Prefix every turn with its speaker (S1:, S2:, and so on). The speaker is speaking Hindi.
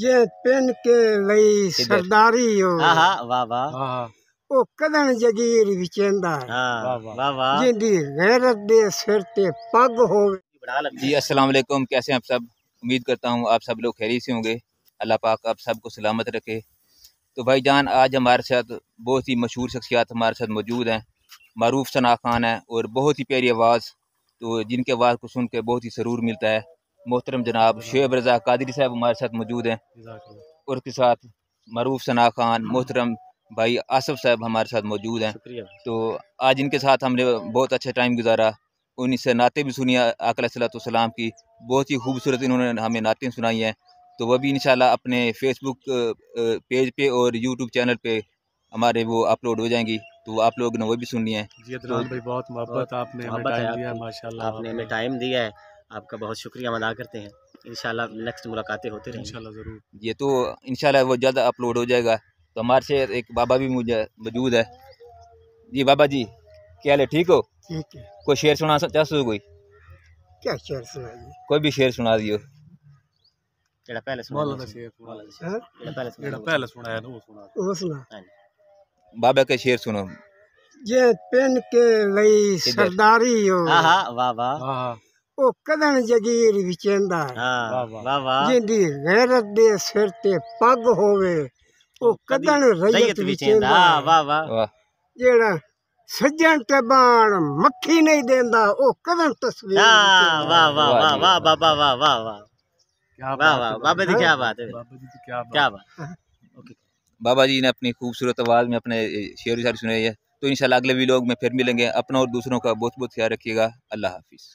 S1: जे पेन के लई सरदारी हो हाँ, हाँ, वाह वाह ओ हाँ, कदन जगीर विचेंदा वाह वाह जिंदी गैरत दे सिर ते पग हो
S2: जी अस्सलाम वालेकुम कैसे हैं आप सब उम्मीद करता हूँ आप सब लोग खैरियत से होंगे अल्लाह पाक आप सबको सलामत रखे तो भाई जान आज हमारे साथ बहुत ही मशहूर शख्सियात हमारे साथ मौजूद हैं मरूफ सना खान हैं और बहुत ही प्यारी आवाज़ तो जिनके आवाज़ को सुन के बहुत ही सरूर मिलता है मोहतरम जनाब शेब रज़ा कादरी साहब हमारे साथ मौजूद हैं और के साथ मरूफ सना खान मोहतरम भाई आसफ़ साहब हमारे साथ मौजूद हैं तो आज इनके साथ हमने बहुत अच्छा टाइम गुजारा उनसे नाते भी सुनी आकल सलाम की बहुत ही खूबसूरत इन्होंने हमें नातें सुनाई हैं तो वह भी इन अपने फेसबुक पेज पे और यूट्यूब चैनल पे हमारे वो अपलोड हो जाएंगी तो आप लोग ने वो भी सुननी है
S1: जी तो भाई बहुत मोहब्बत आपने हमें टाइम दिया है आपका बहुत शुक्रिया हम अदा करते हैं इंशाल्लाह नेक्स्ट मुलाकातें होती रहेंगी इनशाला
S2: ज़रूर ये तो इंशाल्लाह वो ज़्यादा अपलोड हो जाएगा तो हमारे शेर एक बाबा भी मुझे मौजूद है जी बाबा जी क्या हाल है ठीक हो ठीक है कोई शेर सुना चाहो कोई
S1: क्या शेर सुना
S2: कोई भी शेर सुना दियो
S1: ਜਿਹੜਾ ਪਹਿਲੇ शेर ਦਾ ਸ਼ੇਰ ਸੁਣਾਇਆ ਜਿਹੜਾ ਪਹਿਲੇ ਸੁਣਾਇਆ ਉਹ ਸੁਣਾ ਉਹ ਸੁਣਾ
S2: ਬਾਬਾ ਕੇ ਸ਼ੇਰ ਸੁਣੋ
S1: ये पेन के लई सरदारी हो हाँ हाँ वाह वाह हाँ, हाँ। हाँ, बाबा जी क्या बात है क्या बात
S2: बाबा जी ने अपनी खूबसूरत आवाज़ में अपने शेर सुनाई है तो इंशाल्लाह अगले लोग में फिर मिलेंगे अपना और दूसरों का बहुत बहुत ख्याल रखिएगा अल्लाह हाफिज़